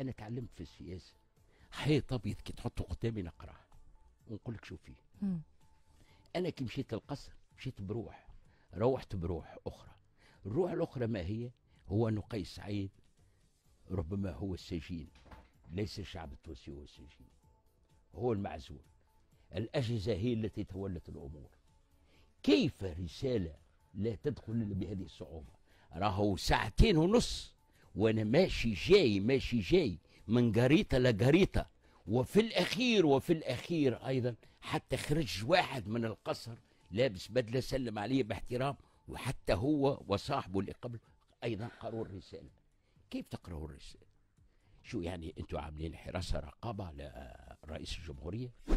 انا اتعلمت في السياسه حيط ابيض كي تحطه قدامي نقراه ونقول لك شوفي انا كي مشيت للقصر مشيت بروح روحت بروح اخرى الروح الاخرى ما هي هو نقيس قيس سعيد ربما هو السجين ليس الشعب التونسي هو السجين هو المعزول الاجهزه هي التي تولت الامور كيف رساله لا تدخل الا بهذه الصعوبه راهو ساعتين ونص وانا ماشي جاي ماشي جاي من جريطه لجريطه وفي الاخير وفي الاخير ايضا حتى خرج واحد من القصر لابس بدله سلم عليه باحترام وحتى هو وصاحبه اللي قبله ايضا قروا الرساله كيف تقرأوا الرساله شو يعني انتوا عاملين حراسه رقابه على رئيس الجمهوريه